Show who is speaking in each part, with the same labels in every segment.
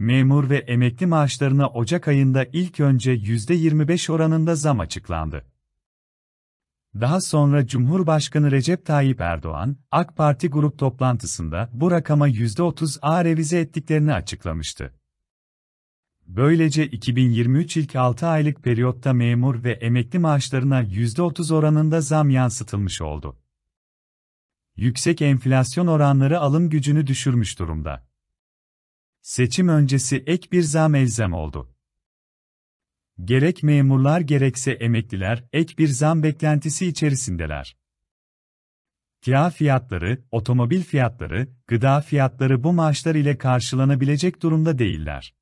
Speaker 1: Memur ve emekli maaşlarına Ocak ayında ilk önce %25 oranında zam açıklandı. Daha sonra Cumhurbaşkanı Recep Tayyip Erdoğan, AK Parti grup toplantısında bu rakama %30'a revize ettiklerini açıklamıştı. Böylece 2023 ilk 6 aylık periyotta memur ve emekli maaşlarına %30 oranında zam yansıtılmış oldu. Yüksek enflasyon oranları alım gücünü düşürmüş durumda. Seçim öncesi ek bir zam elzem oldu. Gerek memurlar gerekse emekliler ek bir zam beklentisi içerisindeler. Kira fiyatları, otomobil fiyatları, gıda fiyatları bu maaşlar ile karşılanabilecek durumda değiller.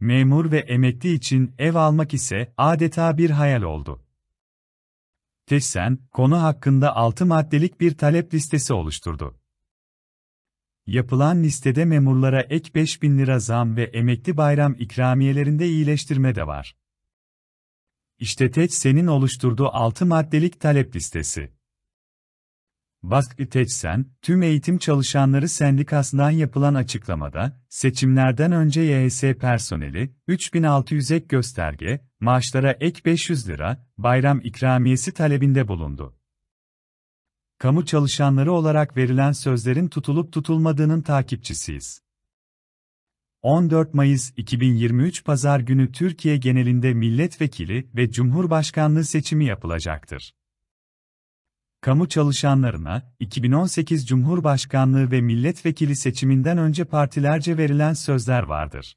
Speaker 1: Memur ve emekli için ev almak ise adeta bir hayal oldu. Teşsen, konu hakkında 6 maddelik bir talep listesi oluşturdu. Yapılan listede memurlara ek 5 bin lira zam ve emekli bayram ikramiyelerinde iyileştirme de var. İşte TEÇ senin oluşturduğu 6 maddelik talep listesi. Baskı TEÇSEN, tüm eğitim çalışanları sendikasından yapılan açıklamada, seçimlerden önce YHS personeli, 3600 ek gösterge, maaşlara ek 500 lira, bayram ikramiyesi talebinde bulundu kamu çalışanları olarak verilen sözlerin tutulup tutulmadığının takipçisiyiz. 14 Mayıs 2023 Pazar günü Türkiye genelinde milletvekili ve cumhurbaşkanlığı seçimi yapılacaktır. Kamu çalışanlarına 2018 Cumhurbaşkanlığı ve milletvekili seçiminden önce partilerce verilen sözler vardır.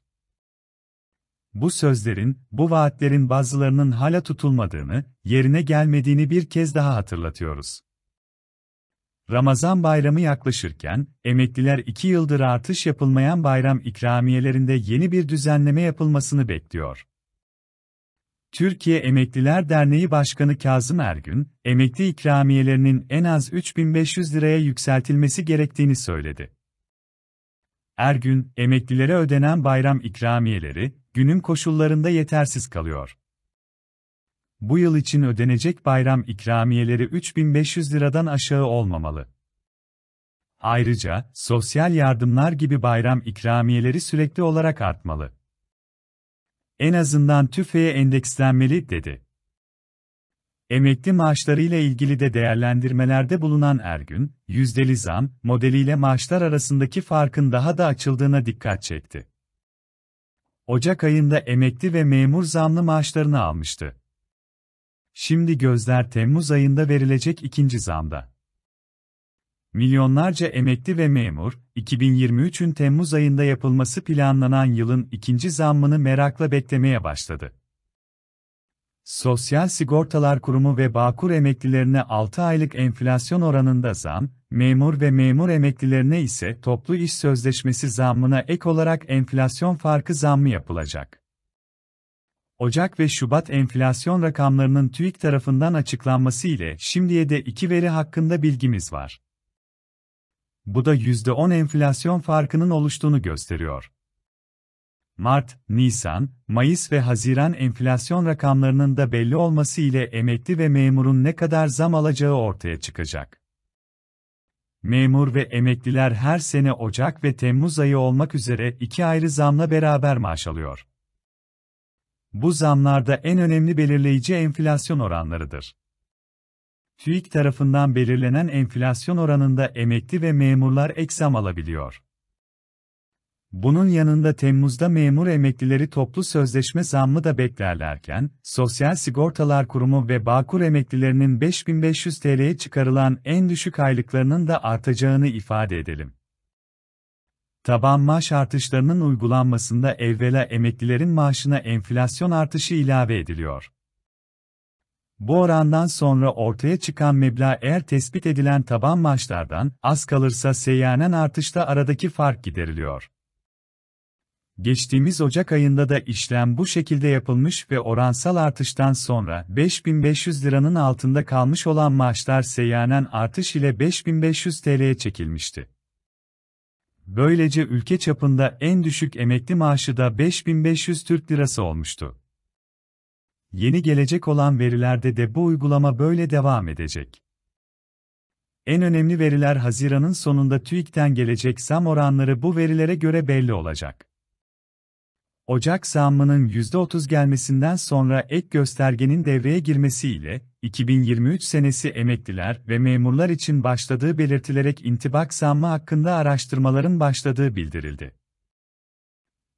Speaker 1: Bu sözlerin, bu vaatlerin bazılarının hala tutulmadığını, yerine gelmediğini bir kez daha hatırlatıyoruz. Ramazan bayramı yaklaşırken, emekliler 2 yıldır artış yapılmayan bayram ikramiyelerinde yeni bir düzenleme yapılmasını bekliyor. Türkiye Emekliler Derneği Başkanı Kazım Ergün, emekli ikramiyelerinin en az 3500 liraya yükseltilmesi gerektiğini söyledi. Ergün, emeklilere ödenen bayram ikramiyeleri, günün koşullarında yetersiz kalıyor bu yıl için ödenecek bayram ikramiyeleri 3500 liradan aşağı olmamalı. Ayrıca, sosyal yardımlar gibi bayram ikramiyeleri sürekli olarak artmalı. En azından tüfeğe endekslenmeli, dedi. Emekli maaşlarıyla ilgili de değerlendirmelerde bulunan Ergün, yüzdeli zam, modeliyle maaşlar arasındaki farkın daha da açıldığına dikkat çekti. Ocak ayında emekli ve memur zamlı maaşlarını almıştı. Şimdi gözler Temmuz ayında verilecek ikinci zamda. Milyonlarca emekli ve memur, 2023'ün Temmuz ayında yapılması planlanan yılın ikinci zammını merakla beklemeye başladı. Sosyal Sigortalar Kurumu ve Bağkur emeklilerine 6 aylık enflasyon oranında zam, memur ve memur emeklilerine ise toplu iş sözleşmesi zammına ek olarak enflasyon farkı zammı yapılacak. Ocak ve Şubat enflasyon rakamlarının TÜİK tarafından açıklanması ile şimdiye de iki veri hakkında bilgimiz var. Bu da %10 enflasyon farkının oluştuğunu gösteriyor. Mart, Nisan, Mayıs ve Haziran enflasyon rakamlarının da belli olması ile emekli ve memurun ne kadar zam alacağı ortaya çıkacak. Memur ve emekliler her sene Ocak ve Temmuz ayı olmak üzere iki ayrı zamla beraber maaş alıyor. Bu zamlarda en önemli belirleyici enflasyon oranlarıdır. TÜİK tarafından belirlenen enflasyon oranında emekli ve memurlar ek zam alabiliyor. Bunun yanında Temmuz'da memur emeklileri toplu sözleşme zammı da beklerlerken, Sosyal Sigortalar Kurumu ve Bağkur emeklilerinin 5500 TL'ye çıkarılan en düşük aylıklarının da artacağını ifade edelim. Taban maaş artışlarının uygulanmasında evvela emeklilerin maaşına enflasyon artışı ilave ediliyor. Bu orandan sonra ortaya çıkan meblağ eğer tespit edilen taban maaşlardan az kalırsa seyyanen artışta aradaki fark gideriliyor. Geçtiğimiz Ocak ayında da işlem bu şekilde yapılmış ve oransal artıştan sonra 5500 liranın altında kalmış olan maaşlar seyyanen artış ile 5500 TL'ye çekilmişti. Böylece ülke çapında en düşük emekli maaşı da 5500 Türk Lirası olmuştu. Yeni gelecek olan verilerde de bu uygulama böyle devam edecek. En önemli veriler Haziran'ın sonunda TÜİK'ten gelecek zam oranları bu verilere göre belli olacak. Ocak zammının %30 gelmesinden sonra ek göstergenin devreye girmesiyle, 2023 senesi emekliler ve memurlar için başladığı belirtilerek intibak zammı hakkında araştırmaların başladığı bildirildi.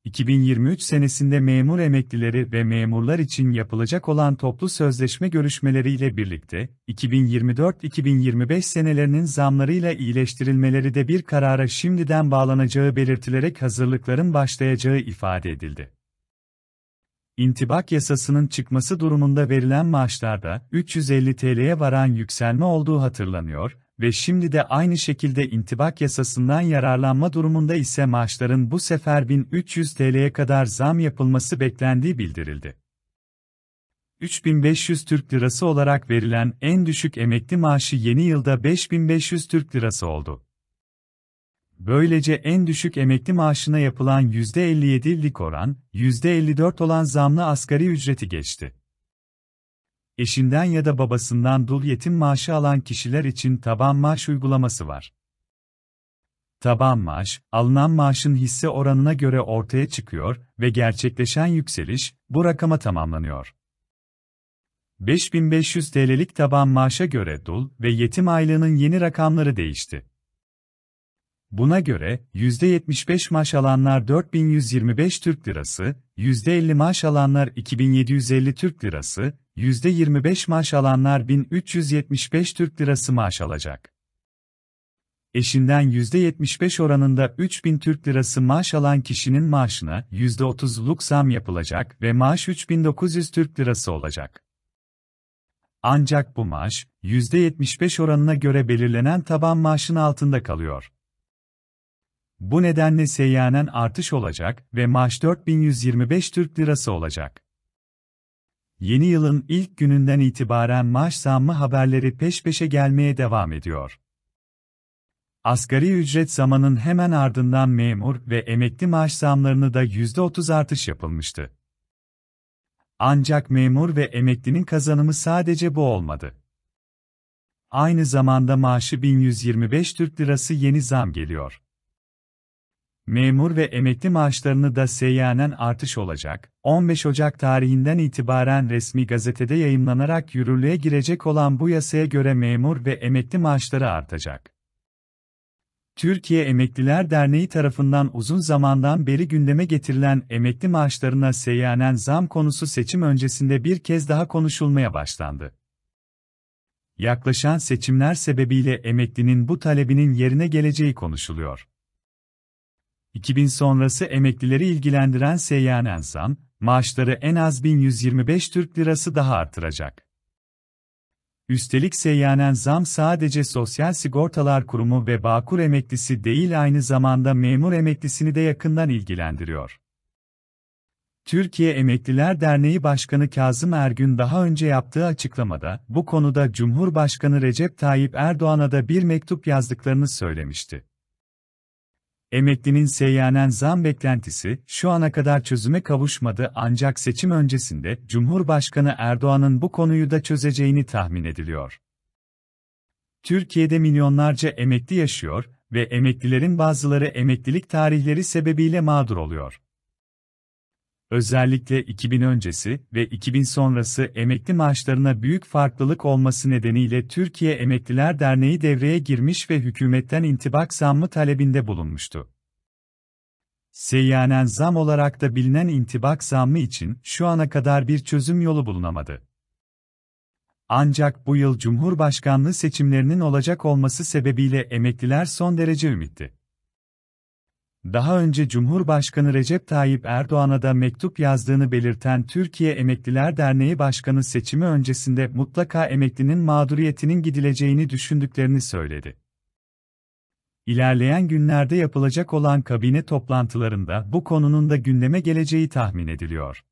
Speaker 1: 2023 senesinde memur emeklileri ve memurlar için yapılacak olan toplu sözleşme görüşmeleriyle birlikte, 2024-2025 senelerinin zamlarıyla iyileştirilmeleri de bir karara şimdiden bağlanacağı belirtilerek hazırlıkların başlayacağı ifade edildi. İntibak yasasının çıkması durumunda verilen maaşlarda 350 TL'ye varan yükselme olduğu hatırlanıyor ve şimdi de aynı şekilde intibak yasasından yararlanma durumunda ise maaşların bu sefer 1300 TL'ye kadar zam yapılması beklendiği bildirildi. 3500 Türk Lirası olarak verilen en düşük emekli maaşı yeni yılda 5500 Türk Lirası oldu. Böylece en düşük emekli maaşına yapılan %57'lik oran, %54 olan zamlı asgari ücreti geçti eşinden ya da babasından dul yetim maaşı alan kişiler için taban maaş uygulaması var. Taban maaş, alınan maaşın hisse oranına göre ortaya çıkıyor ve gerçekleşen yükseliş bu rakama tamamlanıyor. 5500 TL'lik taban maaşa göre dul ve yetim aylığının yeni rakamları değişti. Buna göre, %75 maaş alanlar 4125 Türk Lirası, %50 maaş alanlar 2750 Türk Lirası, %25 maaş alanlar 1375 Türk Lirası maaş alacak. Eşinden %75 oranında 3000 Türk Lirası maaş alan kişinin maaşına %30'luk zam yapılacak ve maaş 3900 Türk Lirası olacak. Ancak bu maaş, %75 oranına göre belirlenen taban maaşın altında kalıyor. Bu nedenle seyyanen artış olacak ve maaş 4125 Türk Lirası olacak. Yeni yılın ilk gününden itibaren maaş zammı haberleri peş peşe gelmeye devam ediyor. Asgari ücret zamanın hemen ardından memur ve emekli maaş zamlarını da %30 artış yapılmıştı. Ancak memur ve emeklinin kazanımı sadece bu olmadı. Aynı zamanda maaşı 1125 Türk Lirası yeni zam geliyor. Memur ve emekli maaşlarını da seyyanen artış olacak. 15 Ocak tarihinden itibaren resmi gazetede yayınlanarak yürürlüğe girecek olan bu yasaya göre memur ve emekli maaşları artacak. Türkiye Emekliler Derneği tarafından uzun zamandan beri gündeme getirilen emekli maaşlarına seyyanen zam konusu seçim öncesinde bir kez daha konuşulmaya başlandı. Yaklaşan seçimler sebebiyle emeklinin bu talebinin yerine geleceği konuşuluyor. 2000 sonrası emeklileri ilgilendiren Seyyan Ensam, maaşları en az 1125 Türk Lirası daha artıracak. Üstelik seyyanen zam sadece Sosyal Sigortalar Kurumu ve Bağkur emeklisi değil aynı zamanda memur emeklisini de yakından ilgilendiriyor. Türkiye Emekliler Derneği Başkanı Kazım Ergün daha önce yaptığı açıklamada bu konuda Cumhurbaşkanı Recep Tayyip Erdoğan'a da bir mektup yazdıklarını söylemişti. Emeklinin seyyanen zam beklentisi şu ana kadar çözüme kavuşmadı ancak seçim öncesinde Cumhurbaşkanı Erdoğan'ın bu konuyu da çözeceğini tahmin ediliyor. Türkiye'de milyonlarca emekli yaşıyor ve emeklilerin bazıları emeklilik tarihleri sebebiyle mağdur oluyor özellikle 2000 öncesi ve 2000 sonrası emekli maaşlarına büyük farklılık olması nedeniyle Türkiye Emekliler Derneği devreye girmiş ve hükümetten intibak zammı talebinde bulunmuştu. Seyyanen zam olarak da bilinen intibak zammı için şu ana kadar bir çözüm yolu bulunamadı. Ancak bu yıl Cumhurbaşkanlığı seçimlerinin olacak olması sebebiyle emekliler son derece ümitli daha önce Cumhurbaşkanı Recep Tayyip Erdoğan'a da mektup yazdığını belirten Türkiye Emekliler Derneği Başkanı seçimi öncesinde mutlaka emeklinin mağduriyetinin gidileceğini düşündüklerini söyledi. İlerleyen günlerde yapılacak olan kabine toplantılarında bu konunun da gündeme geleceği tahmin ediliyor.